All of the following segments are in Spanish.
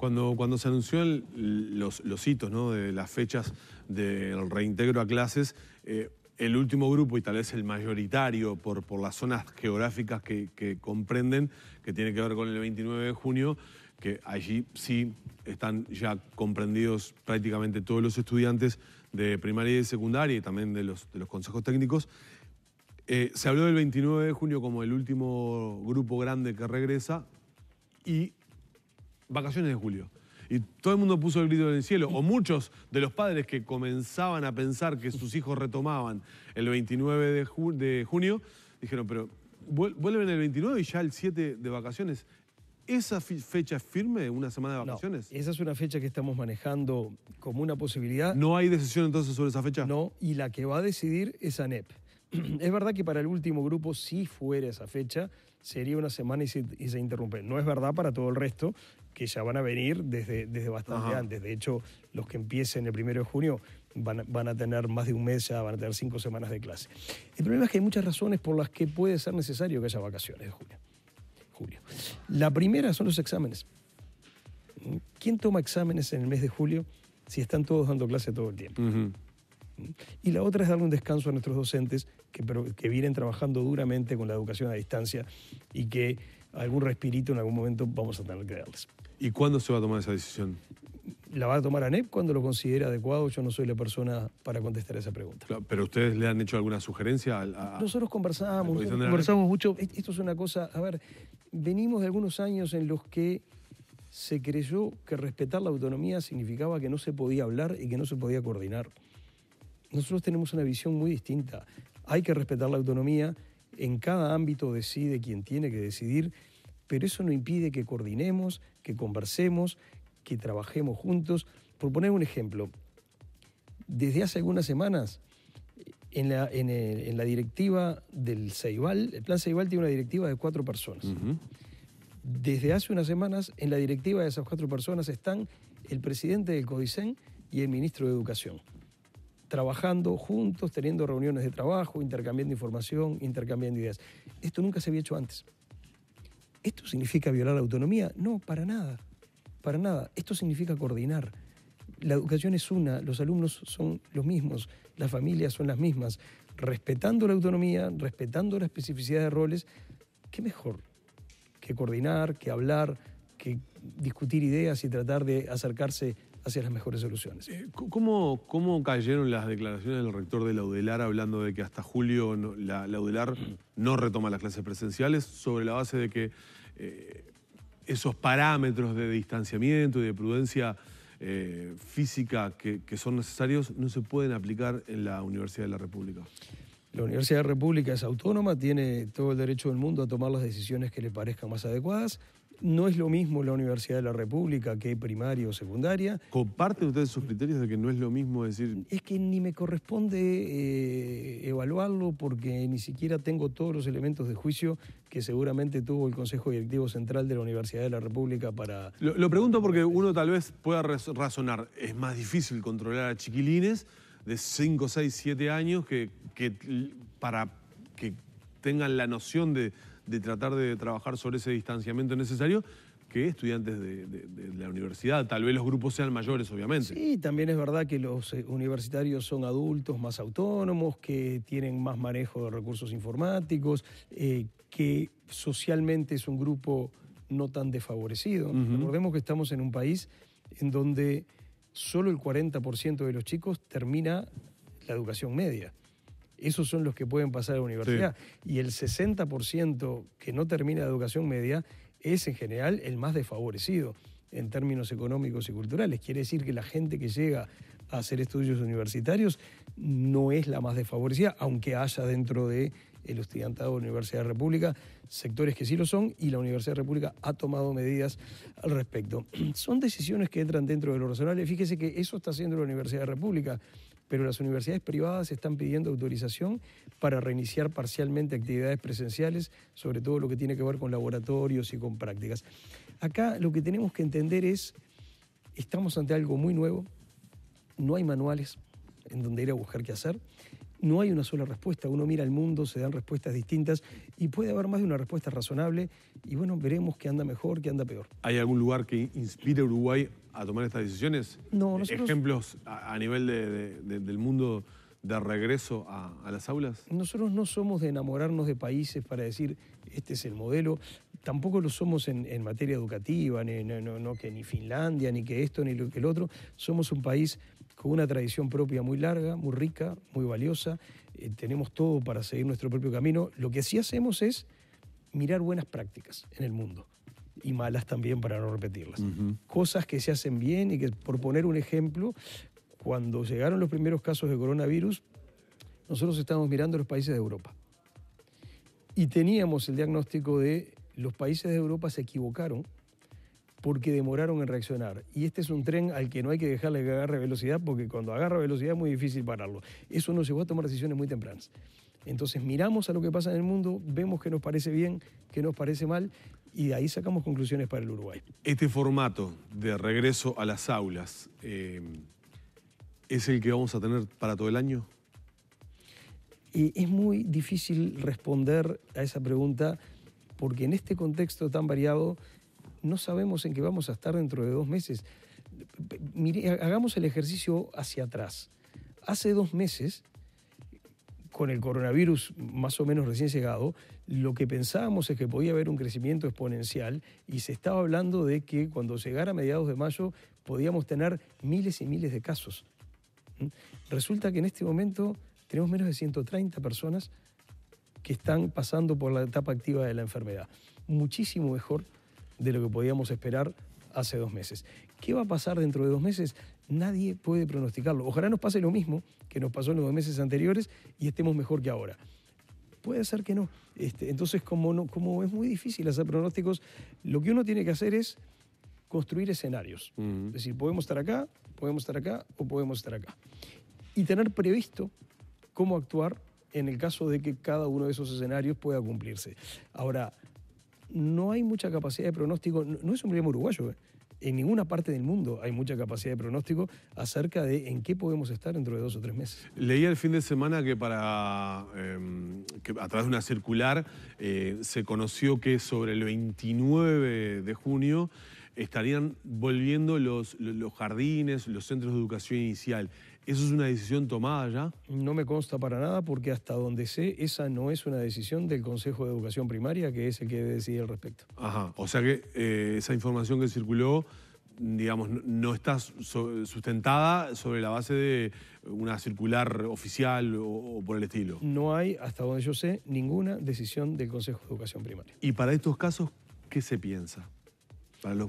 Cuando, se anunció los, hitos ¿no? de las fechas del reintegro a clases, eh, el último grupo y tal vez el mayoritario por, por las zonas geográficas que, comprenden, que tiene que ver con el 29 de junio, que allí sí están ya comprendidos prácticamente todos los estudiantes de primaria y secundaria y también de los, de los consejos técnicos. Eh, se habló del 29 de junio como el último grupo grande que regresa y vacaciones de julio. Y todo el mundo puso el grito en el cielo. O muchos de los padres que comenzaban a pensar que sus hijos retomaban el 29 de, junio, dijeron, pero vuelven el 29 y ya el 7 de vacaciones. ¿Esa fecha es firme, una semana de vacaciones? esa es una fecha que estamos manejando como una posibilidad. ¿No hay decisión entonces sobre esa fecha? No, y la que va a decidir es ANEP. es verdad que para el último grupo, si fuera esa fecha, sería una semana y se, y se, interrumpe. No es verdad para todo el resto que ya van a venir desde, desde bastante antes. De hecho, los que empiecen el primero de junio van, a tener más de un mes, ya van a tener cinco semanas de clase. El problema es que hay muchas razones por las que puede ser necesario que haya vacaciones de julio. julio. La primera son los exámenes. ¿Quién toma exámenes en el mes de julio si están todos dando clase todo el tiempo? Y la otra es darle un descanso a nuestros docentes que, que vienen trabajando duramente con la educación a distancia y que algún respirito en algún momento vamos a tener que darles. ¿Y cuándo se va a tomar esa decisión? La va a tomar ANEP cuando lo considere adecuado. Yo no soy la persona para contestar esa pregunta. pero ustedes le han hecho alguna sugerencia a, Nosotros conversamos, conversamos mucho. E-, esto es una cosa, a ver, venimos de algunos años en los que se creyó que respetar la autonomía significaba que no se podía hablar y que no se podía coordinar. Nosotros tenemos una visión muy distinta. Hay que respetar la autonomía, en cada ámbito decide quien tiene que decidir, pero eso no impide que coordinemos, que conversemos, que trabajemos juntos. Por poner un ejemplo, desde hace algunas semanas, en la, directiva del Ceibal, el Plan Ceibal tiene una directiva de cuatro personas. Desde hace unas semanas, en la directiva de esas cuatro personas están el presidente del CODICEN y el ministro de Educación trabajando juntos, teniendo reuniones de trabajo, intercambiando información, intercambiando ideas. Esto nunca se había hecho antes. ¿Esto significa violar la autonomía? No, para nada. Para nada. Esto significa coordinar. La educación es una, los alumnos son los mismos, las familias son las mismas. Respetando la autonomía, respetando la especificidad de roles, ¿qué mejor que coordinar, que hablar, que discutir ideas y tratar de acercarse hacia las mejores soluciones. Eh, ¿Cómo, cayeron las declaraciones del rector de la UDELAR hablando de que hasta julio la, UDELAR no retoma las clases presenciales sobre la base de que eh, esos parámetros de distanciamiento y de prudencia eh, física que son necesarios no se pueden aplicar en la Universidad de la República? La Universidad de la República es autónoma, tiene todo el derecho del mundo a tomar las decisiones que le parezcan más adecuadas no es lo mismo la Universidad de la República que primaria o secundaria. ¿Comparten ustedes sus criterios de que no es lo mismo decir...? Es que ni me corresponde eh, evaluarlo porque ni siquiera tengo todos los elementos de juicio que seguramente tuvo el Consejo Directivo Central de la Universidad de la República para... Lo, pregunto porque uno tal vez pueda razonar, es más difícil controlar a chiquilines de 5, 6, 7 años que para que tengan la noción de de tratar de trabajar sobre ese distanciamiento necesario que estudiantes de, la universidad. Tal vez los grupos sean mayores, obviamente. Sí, también es verdad que los eh, universitarios son adultos más autónomos, que tienen más manejo de recursos informáticos, eh, que socialmente es un grupo no tan desfavorecido. Recordemos que estamos en un país en donde solo el 40% de los chicos termina la educación media esos son los que pueden pasar a la universidad. Y el 60% que no termina la educación media es en general el más desfavorecido en términos económicos y culturales. Quiere decir que la gente que llega a hacer estudios universitarios no es la más desfavorecida, aunque haya dentro de el estudiantado de la Universidad de la República, sectores que sí lo son, y la Universidad de la República ha tomado medidas al respecto. Son decisiones que entran dentro de lo razonable. Fíjese que eso está haciendo la Universidad de la República pero las universidades privadas están pidiendo autorización para reiniciar parcialmente actividades presenciales, sobre todo lo que tiene que ver con laboratorios y con prácticas. Acá lo que tenemos que entender es, estamos ante algo muy nuevo, no hay manuales en donde ir a buscar qué hacer. No hay una sola respuesta. Uno mira el mundo, se dan respuestas distintas y puede haber más de una respuesta razonable y bueno, veremos qué anda mejor, qué anda peor. ¿Hay algún lugar que inspire a Uruguay a tomar estas decisiones? No, nosotros... ¿Ejemplos a, nivel del mundo de regreso a, las aulas? Nosotros no somos de enamorarnos de países para decir este es el modelo. Tampoco lo somos en, materia educativa, ni, que ni Finlandia, ni que esto, ni lo que el otro. Somos un país con una tradición propia muy larga, muy rica, muy valiosa. Eh, tenemos todo para seguir nuestro propio camino. Lo que sí hacemos es mirar buenas prácticas en el mundo y malas también para no repetirlas. Cosas que se hacen bien y que, por poner un ejemplo, cuando llegaron los primeros casos de coronavirus, nosotros estábamos mirando los países de Europa. Y teníamos el diagnóstico de los países de Europa se equivocaron porque demoraron en reaccionar. Y este es un tren al que no hay que dejarle que agarre velocidad, porque cuando agarra velocidad es muy difícil pararlo. Eso nos llevó a tomar decisiones muy tempranas. Entonces miramos a lo que pasa en el mundo, vemos que nos parece bien, qué nos parece mal, y de ahí sacamos conclusiones para el Uruguay. Este formato de regreso a las aulas eh, es el que vamos a tener para todo el año. es muy difícil responder a esa pregunta porque en este contexto tan variado no sabemos en qué vamos a estar dentro de dos meses. hagamos el ejercicio hacia atrás. Hace dos meses, con el coronavirus más o menos recién llegado, lo que pensábamos es que podía haber un crecimiento exponencial y se estaba hablando de que cuando llegara a mediados de mayo podíamos tener miles y miles de casos. ¿Mm? Resulta que en este momento tenemos menos de 130 personas que están pasando por la etapa activa de la enfermedad. Muchísimo mejor de lo que podíamos esperar hace dos meses. ¿Qué va a pasar dentro de dos meses? Nadie puede pronosticarlo. Ojalá nos pase lo mismo que nos pasó en los dos meses anteriores y estemos mejor que ahora. Puede ser que no. Este, entonces, como, no, es muy difícil hacer pronósticos, lo que uno tiene que hacer es construir escenarios. Es decir, podemos estar acá, podemos estar acá o podemos estar acá. Y tener previsto cómo actuar en el caso de que cada uno de esos escenarios pueda cumplirse. Ahora, no hay mucha capacidad de pronóstico, no, es un problema uruguayo. ¿eh? En ninguna parte del mundo hay mucha capacidad de pronóstico acerca de en qué podemos estar dentro de dos o tres meses. Leí el fin de semana que para em, a través de una circular eh, se conoció que sobre el 29 de junio estarían volviendo los jardines, los centros de educación inicial. ¿Eso es una decisión tomada ya? No me consta para nada porque hasta donde sé, esa no es una decisión del Consejo de Educación Primaria, que es el que debe decidir al respecto. Ajá, o sea que eh, esa información que circuló digamos, no está sustentada sobre la base de una circular oficial o, por el estilo. No hay, hasta donde yo sé, ninguna decisión del Consejo de Educación Primaria. ¿Y para estos casos qué se piensa? para,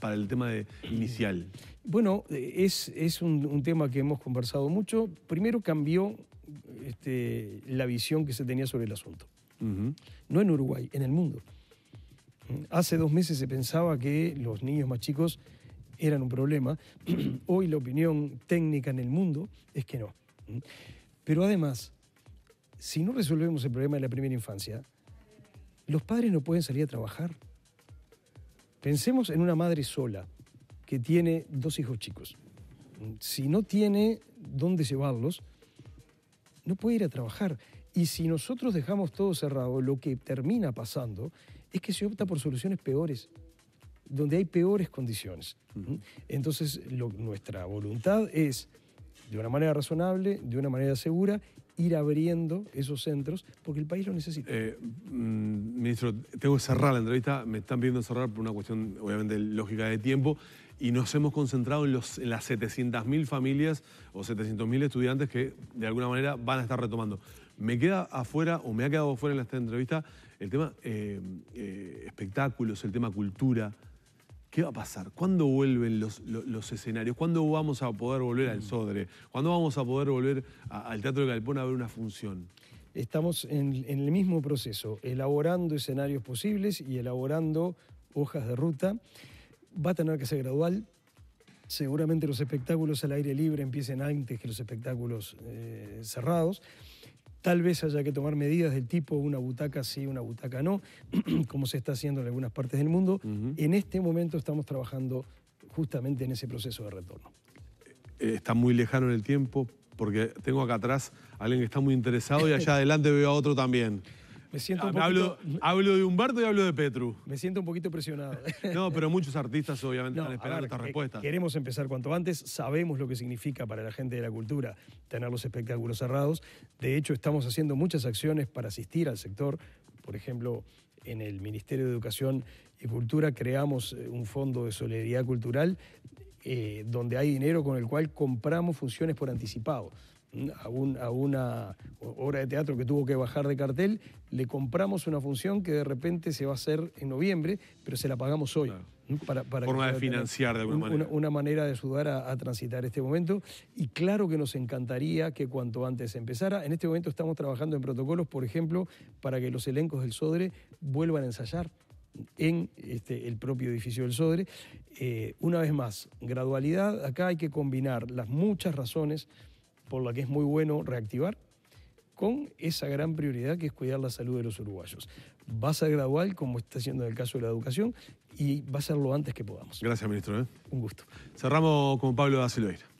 para el tema de inicial? Bueno, eh, es, es un, tema que hemos conversado mucho. Primero cambió este, la visión que se tenía sobre el asunto. No en Uruguay, en el mundo. Mm, hace dos meses se pensaba que los niños más chicos eran un problema. Hoy la opinión técnica en el mundo es que no. Mm. Pero además, si no resolvemos el problema de la primera infancia, los padres no pueden salir a trabajar. Pensemos en una madre sola que tiene dos hijos chicos. Si no tiene dónde llevarlos, no puede ir a trabajar. Y si nosotros dejamos todo cerrado, lo que termina pasando es que se opta por soluciones peores, donde hay peores condiciones. Entonces, nuestra voluntad es, de una manera razonable, de una manera segura ir abriendo esos centros porque el país lo necesita. Eh, mm, ministro, tengo que cerrar la entrevista, me están pidiendo cerrar por una cuestión obviamente lógica de tiempo y nos hemos concentrado en, los, las 700.000 familias o 700.000 estudiantes que de alguna manera van a estar retomando. Me queda afuera o me ha quedado afuera en esta entrevista el tema eh, eh, espectáculos, el tema cultura. ¿Qué va a pasar? ¿Cuándo vuelven los, escenarios? ¿Cuándo vamos a poder volver al mm. Sodre? ¿Cuándo vamos a poder volver al Teatro de Galpón a ver una función? Estamos en, el mismo proceso, elaborando escenarios posibles y elaborando hojas de ruta. Va a tener que ser gradual, seguramente los espectáculos al aire libre empiecen antes que los espectáculos eh, cerrados. Tal vez haya que tomar medidas del tipo una butaca sí, una butaca no, como se está haciendo en algunas partes del mundo. En este momento estamos trabajando justamente en ese proceso de retorno. Eh, eh, está muy lejano en el tiempo porque tengo acá atrás a alguien que está muy interesado y allá adelante veo a otro también siento hablo, hablo, de Humberto y hablo de Petru. Me siento un poquito presionado. no, pero muchos artistas obviamente van a esperar esta eh, respuesta. Queremos empezar cuanto antes. Sabemos lo que significa para la gente de la cultura tener los espectáculos cerrados. De hecho, estamos haciendo muchas acciones para asistir al sector. Por ejemplo, en el Ministerio de Educación y Cultura creamos eh, un fondo de solidaridad cultural eh, donde hay dinero con el cual compramos funciones por anticipado a, una obra de teatro que tuvo que bajar de cartel, le compramos una función que de repente se va a hacer en noviembre, pero se la pagamos hoy. Para, Forma de financiar de alguna una, manera. Una, manera de ayudar a, transitar este momento. Y claro que nos encantaría que cuanto antes empezara. En este momento estamos trabajando en protocolos, por ejemplo, para que los elencos del Sodre vuelvan a ensayar en este, el propio edificio del Sodre. Eh, una vez más, gradualidad, acá hay que combinar las muchas razones por la que es muy bueno reactivar, con esa gran prioridad que es cuidar la salud de los uruguayos. Va a ser gradual, como está siendo en el caso de la educación, y va a ser lo antes que podamos. Gracias, ministro. ¿eh? Un gusto. Cerramos con Pablo da